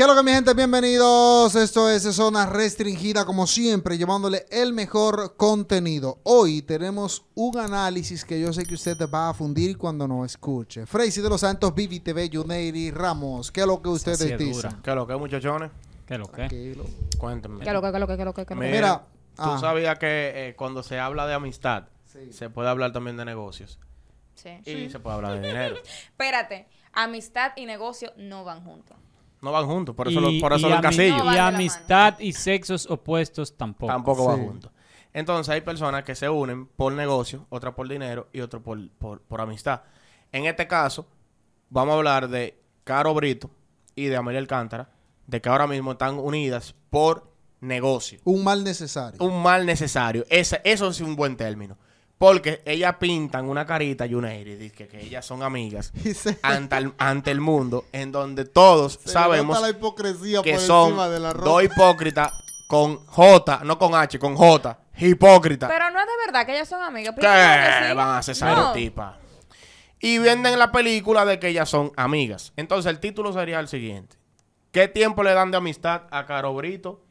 ¿Qué es lo que mi gente? Bienvenidos. Esto es Zona Restringida, como siempre, llevándole el mejor contenido. Hoy tenemos un análisis que yo sé que usted va a fundir cuando no escuche. Freisy de los Santos, Vivi TV, Yuneiri Ramos. ¿Qué es lo que ustedes dicen? ¿Qué es lo que, muchachones? ¿Qué es lo que? Cuéntenme. ¿Qué es lo que, qué es lo que, qué es lo que? Mira, tú ah. sabías que eh, cuando se habla de amistad, se puede hablar también de negocios. Sí. Y se puede hablar de dinero. Espérate, amistad y negocio no van juntos. No van juntos, por eso, por eso los casillos. y amistad y sexos opuestos tampoco. Tampoco van juntos. Entonces hay personas que se unen por negocio, otras por dinero y otras por, por amistad. En este caso, vamos a hablar de Caro Brito y de Amelia Alcántara, de que ahora mismo están unidas por negocio. Un mal necesario. Un mal necesario. Ese, eso es un buen término. Porque ellas pintan una carita y una iris, que, que ellas son amigas ante, el, ante, el, mundo, en donde todos sabemos que son dos hipócritas con J, no con H, con J, hipócrita. Pero no es de verdad que ellas son amigas. ¿Qué? Que Van a los no. Y venden la película de que ellas son amigas. Entonces el título sería el siguiente. ¿Qué tiempo le dan de amistad a Caro Brito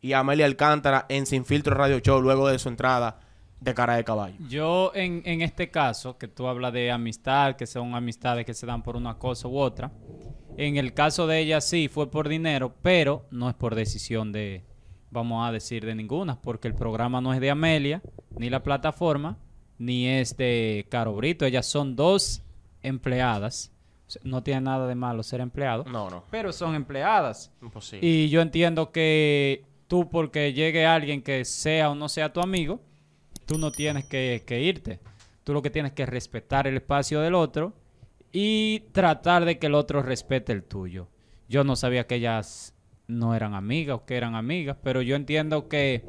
y a Amelia Alcántara en Sin Filtro Radio Show luego de su entrada de cara de caballo. Yo, en, este caso, que tú hablas de amistad, que son amistades que se dan por una cosa u otra, en el caso de ella sí fue por dinero, pero no es por decisión de, vamos a decir, de ninguna, porque el programa no es de Amelia, ni la plataforma, ni es de Caro Brito. Ellas son dos empleadas. No tiene nada de malo ser empleado. No, no. Pero son empleadas. Y yo entiendo que tú, porque llegue alguien que sea o no sea tu amigo, Tú no tienes que, irte. Tú lo que tienes que es respetar el espacio del otro y tratar de que el otro respete el tuyo. Yo no sabía que ellas no eran amigas o que eran amigas, pero yo entiendo que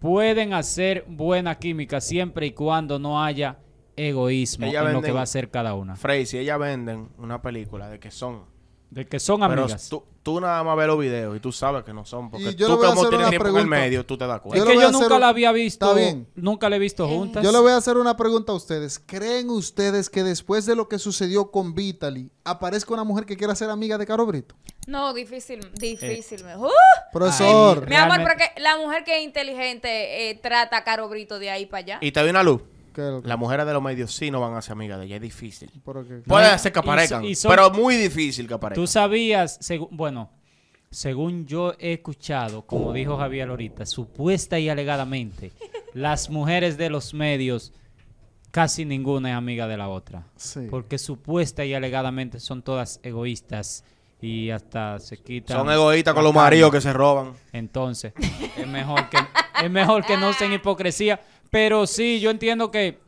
pueden hacer buena química siempre y cuando no haya egoísmo en lo que va a hacer cada una. Frey, si ellas venden una película de que son de que son Pero amigas. Tú, nada más ves los videos y tú sabes que no son. Porque tú, como tienes tiempo en el medio, tú te das cuenta. Es que yo nunca la había visto. bien. Nunca la he visto eh. juntas. Yo le voy a hacer una pregunta a ustedes. ¿Creen ustedes que después de lo que sucedió con Vitaly aparezca una mujer que quiera ser amiga de Caro Brito? No, difícil, difícil. Eh. ¡Uh! Profesor, mi amor, porque la mujer que es inteligente eh, trata a Caro Brito de ahí para allá. Y te doy una luz. Las mujeres de los medios sí no van a ser amigas de ella, es difícil. Puede ser que aparezcan, pero muy difícil que aparezcan. Tú sabías, bueno, según yo he escuchado, como dijo Javier ahorita, supuesta y alegadamente, las mujeres de los medios casi ninguna es amiga de la otra. Porque supuesta y alegadamente son todas egoístas y hasta se quitan. Son egoístas con los maridos que se roban. Entonces, es mejor que, es mejor que no estén hipocresía. Pero sí, yo entiendo que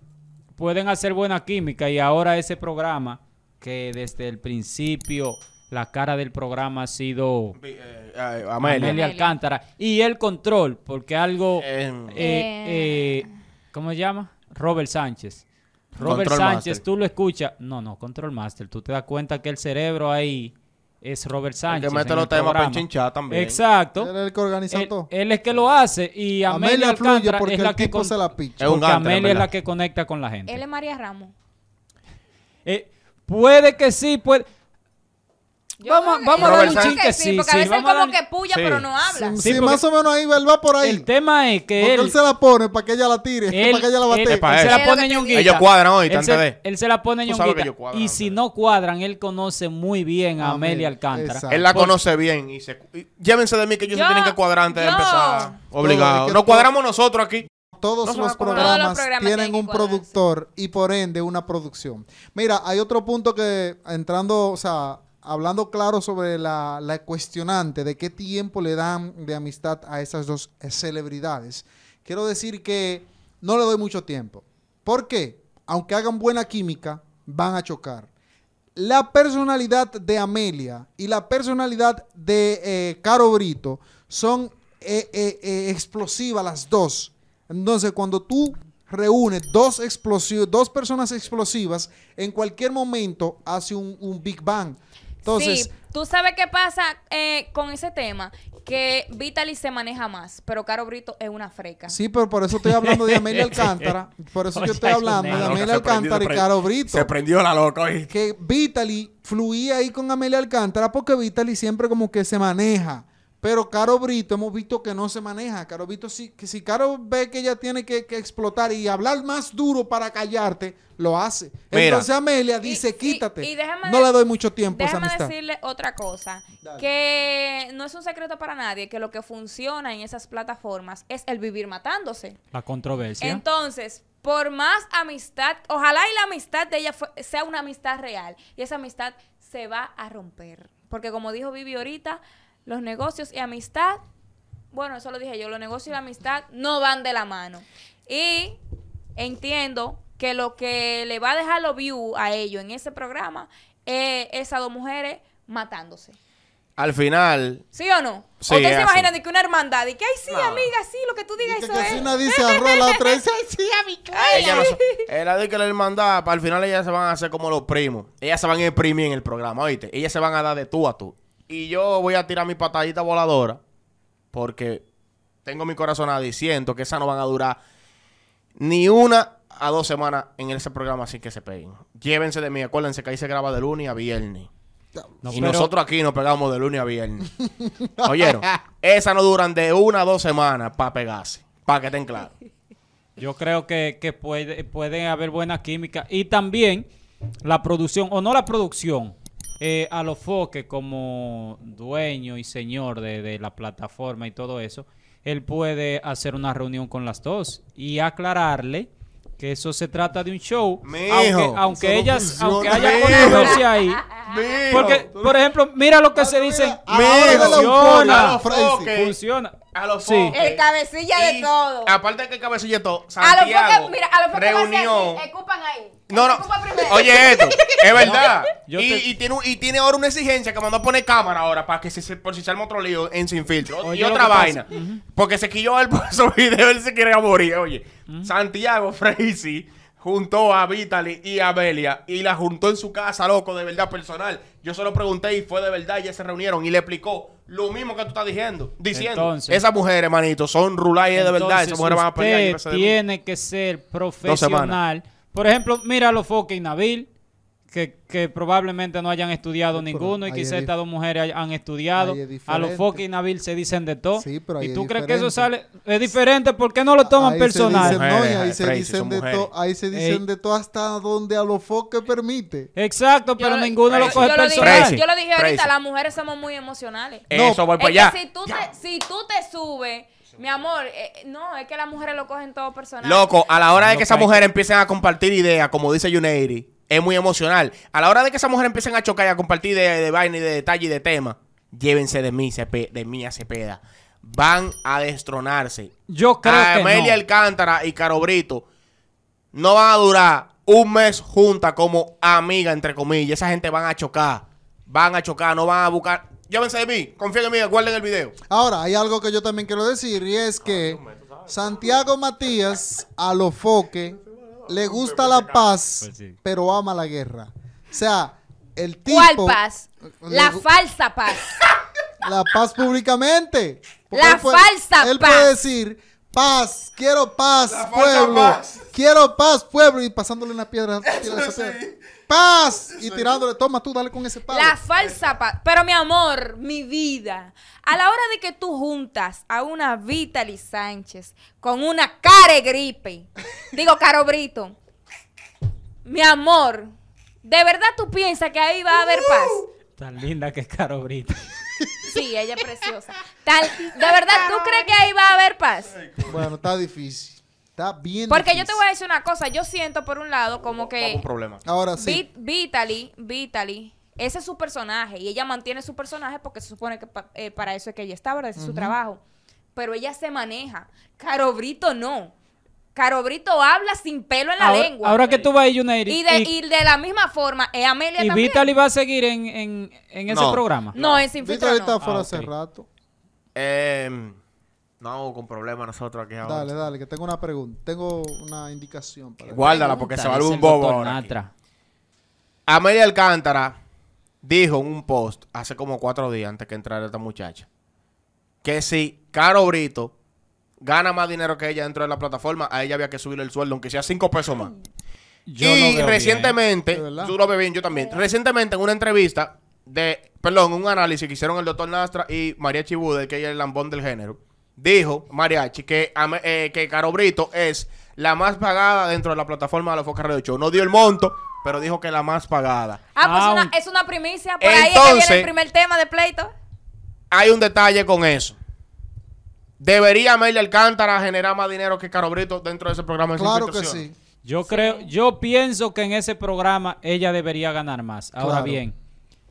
pueden hacer buena química y ahora ese programa que desde el principio la cara del programa ha sido eh, eh Alcántara y el control, porque algo... Eh, eh, eh ¿Cómo se llama? Robert Sánchez. Robert Sánchez, tú lo escuchas. No, no, Control Master. Tú te das cuenta que el cerebro ahí es Robert Sánchez. que mete los temas para chinchar también. Exacto. Él es el que organiza todo. Él es que lo hace y Amelia, Amelia porque es la el que tipo se la picha. Porque Amelia es la que conecta con la gente. Él es María Ramos. Eh, puede que sí, puede vamos, vamos a dar un chiste, sí, sí, porque a veces como que puya, pero no habla. Sí, más o menos ahí va, él va por ahí. El tema es que él, se la pone para que ella la tire, él- para que ella la él- bate. él se la pone ñonguita. Ellos cuadran hoy, tanta él se la pone en un que Y si no cuadran, él conoce muy bien a Amelia Alcántara. Él la conoce bien y llévense de mí que ellos se tienen que cuadrar antes de empezar. Obligado. Nos cuadramos nosotros aquí. Todos, los programas tienen un productor y por ende una producción. Mira, hay otro punto que entrando, o sea, hablando claro sobre la, cuestionante de qué tiempo le dan de amistad a esas dos eh, celebridades, quiero decir que no le doy mucho tiempo. ¿Por qué? Aunque hagan buena química, van a chocar. La personalidad de Amelia y la personalidad de eh, Caro Brito son eh, explosivas las dos. Entonces, cuando tú reúnes dos, dos personas explosivas, en cualquier momento hace un Big Bang. Entonces, sí, tú sabes qué pasa eh, con ese tema. Que Vitaly se maneja más, pero Caro Brito es una freca. Sí, pero por eso estoy hablando de Amelia Alcántara. Por eso yo estoy hablando de Amelia Alcántara y Caro Brito. Se prendió la loca. hoy. Que Vitaly fluía ahí con Amelia Alcántara porque Vitaly siempre como que se maneja. Pero Caro Brito hemos visto que no se maneja. Caro Brito, si, que si Caro ve que ella tiene que, explotar y hablar más duro para callarte, lo hace. Entonces Amelia dice, quítate. no le doy mucho tiempo a esa Déjame decirle otra cosa, que no es un secreto para nadie que lo que funciona en esas plataformas es el vivir matándose. La controversia. Entonces, por más amistad, ojalá y la amistad de ella sea una amistad real y esa amistad se va a romper. Porque como dijo Vivi ahorita, los negocios y amistad, bueno, eso lo dije yo, los negocios y la amistad no van de la mano. Y entiendo que lo que le va a dejar los view a ellos en ese programa es esas dos mujeres matándose. Al final. ¿Sí o no? Sí, se imaginan de que una hermandad y que, ay, sí, amiga, sí, lo que tú digas eso es. una dice arroz, otra sí, amiga. Ella ella dice que la hermandad, al final ellas se van a hacer como los primos. Ellas se van a imprimir en el programa, oíste. Ellas se van a dar de tú a tú. Y yo voy a tirar mi patadita voladora porque tengo mi corazón diciendo que esas no van a durar ni una a dos semanas en ese programa así que se peguen. Llévense de mí, acuérdense que ahí se graba de lunes a viernes. y nosotros aquí nos pegamos de lunes a viernes. ¿Oyeron? Esas no duran de una a dos semanas para pegarse, para que estén claros. Yo creo que, que puede, haber buena química. Y también la producción, o no la producción, eh, a los Foque, como dueño y señor de, de, la plataforma y todo eso, él puede hacer una reunión con las dos y aclararle que eso se trata de un show, aunque, aunque ellas, aunque haya controversia ahí, porque por ejemplo, mira lo que se dice, funciona, funciona, a los sí. El cabecilla de todo. Aparte de que el cabecilla de todo, Santiago, a los foques, mira, a los reunión, así, ahí. No, no. Oye, esto. Es verdad. y, tiene, ahora una exigencia que mandó a poner cámara ahora para que se, por si se otro lío en sin filtro. y otra vaina. Porque se quilló al por su video, él se quiere morir. Oye, Santiago Freisi juntó a Vitaly y a Belia y la juntó en su casa, loco, de verdad personal. Yo se lo pregunté y fue de verdad, y ya se reunieron y le explicó lo mismo que tú estás diciendo. Diciendo, esas mujeres, manito, son rulay de verdad, esas mujeres van a pelear. Usted tiene que ser profesional por ejemplo, mira los Foque y Nabil, que, probablemente no hayan estudiado ninguno y quizás estas dos mujeres han estudiado. A los Foque y Nabil se dicen de todo. ¿Y tú crees que eso sale? Es diferente, porque no lo toman personal? ahí, se dicen de todo. ahí se dicen de todo hasta donde a los Foque permite. Exacto, pero ninguno lo, coge yo personal. Lo dije, yo lo dije ahorita, las mujeres somos muy emocionales. No, eso allá. Si tú, Te, si tú te subes mi amor, eh, eh, no, es que las mujeres lo cogen todo personal. Loco, a la hora de que esa mujer empiecen a compartir ideas, como dice Yuneiri, es muy emocional. A la hora de que esa mujer empiecen a chocar y a compartir de, de vaina y de detalle y de tema, llévense de mí, de mí a Cepeda. Van a destronarse. Yo creo que Amelia Alcántara y Caro Brito no van a durar un mes juntas como amiga, entre comillas. Esa gente van a chocar. Van a chocar, no van a buscar. Llámense de mí, confíen en mí, guarden el video. Ahora, hay algo que yo también quiero decir y es que Santiago Matías a lo foque le gusta la paz, pues pero ama la guerra. O sea, el tipo... ¿Cuál paz? La falsa paz. La paz públicamente. La falsa paz. Él puede decir, paz, quiero paz, pueblo. Quiero paz, pueblo. Y pasándole una piedra paz. Y tirándole, toma tú, dale con ese palo. La falsa paz. Pero mi amor, mi vida. A la hora de que tú juntas a una Vitali Sánchez con una care gripe, digo, Caro Brito, mi amor, ¿de verdad tú piensas que ahí va a haber paz? Uh-huh. Tan linda que es Caro Brito. Sí, ella es preciosa. Tal, ¿De verdad tú crees que ahí va a haber paz? Bueno, está difícil. Está bien. Porque yo te voy a decir una cosa. Yo siento, por un lado, como que. Un problema. Ahora sí. Vitaly, Vitaly, ese es su personaje. Y ella mantiene su personaje porque se supone que eh, para eso es que ella está, ¿verdad? Ese es su trabajo. Pero ella se maneja. Carobrito no. Carobrito habla sin pelo en la lengua. Ahora que tú vas a Y de, y, de la misma forma, Amelia eh, Amelia ¿Y Vitaly va a seguir en, en, en ese programa? No, es en Sin Vitali está fuera ah, hace rato. Eh, no, con problemas nosotros aquí ahora. Dale, dale, que tengo una pregunta. Tengo una indicación. Para Guárdala porque se va a un bobo ahora. Amelia Alcántara dijo en un post hace como cuatro días antes que entrara esta muchacha que si Caro Brito gana más dinero que ella dentro de la plataforma, a ella había que subirle el sueldo, aunque sea cinco pesos más. y recientemente, duro tú yo también. Recientemente en una entrevista de, perdón, un análisis que hicieron el doctor Nastra y María Chibude, que ella es el lambón del género dijo Mariachi que, eh, que Caro Brito es la más pagada dentro de la plataforma de los Foca Radio No dio el monto, pero dijo que la más pagada. Ah, pues es una primicia. Por ahí es que viene el primer tema de pleito. Hay un detalle con eso. Debería Amelia Alcántara generar más dinero que Caro Brito dentro de ese programa Claro que sí. Yo creo, yo pienso que en ese programa ella debería ganar más. Ahora bien,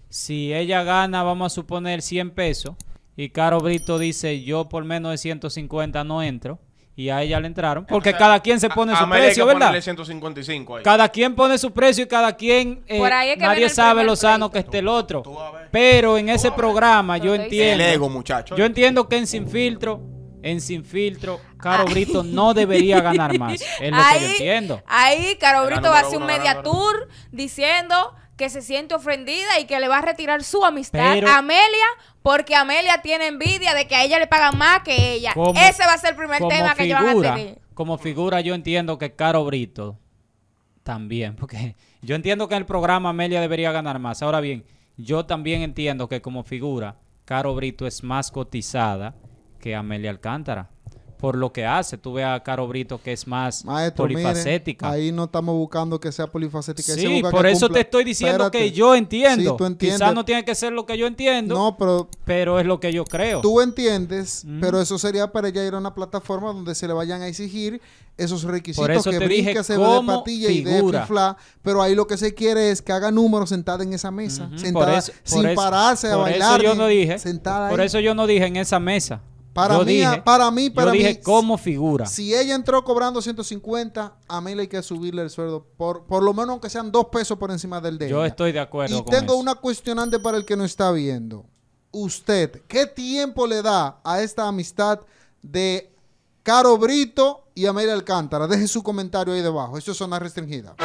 si ella gana, vamos a suponer 100 pesos, y Caro Brito dice, yo por menos de 150 no entro. Y a ella le entraron. Porque cada quien se pone su precio, ¿verdad? 155 Cada quien pone su precio y cada quien... Eh, nadie sabe lo sano que esté el otro. Pero en ese programa yo entiendo... El ego, muchacho. Yo entiendo que en Sin Filtro en Sin Filtro, Caro Brito no debería ganar más. Es lo que yo entiendo. Ahí Caro Brito va a hacer un media tour diciendo que se siente ofendida y que le va a retirar su amistad a Amelia porque Amelia tiene envidia de que a ella le pagan más que ella. Ese va a ser el primer tema que ellos van a tener. Como figura, yo entiendo que Caro Brito también, porque yo entiendo que en el programa Amelia debería ganar más. Ahora bien, yo también entiendo que como figura, Caro Brito es más cotizada que Amelia Alcántara por lo que hace. Tú ve a Caro Brito que es más polifacética. ahí no estamos buscando que sea polifacética. Sí, por eso te estoy diciendo que yo entiendo. Sí, Quizás no tiene que ser lo que yo entiendo, pero, pero es lo que yo creo. Tú entiendes, mm. pero eso sería para ella ir a una plataforma donde se le vayan a exigir esos requisitos por eso que brinque, se ve de patilla y de flafla. pero ahí lo que se quiere es que haga números sentada en esa mesa, sentada, sin pararse a por Eso yo no dije, por eso yo no dije en esa mesa. Para mí, para mí, para mí, como figura. Si ella entró cobrando 150, a mí hay que subirle el sueldo por, por lo menos aunque sean dos pesos por encima del de Yo estoy de acuerdo. Y tengo una cuestionante para el que no está viendo. Usted, ¿qué tiempo le da a esta amistad de Caro Brito y Amelia Alcántara? Deje su comentario ahí debajo. Eso es zona restringida.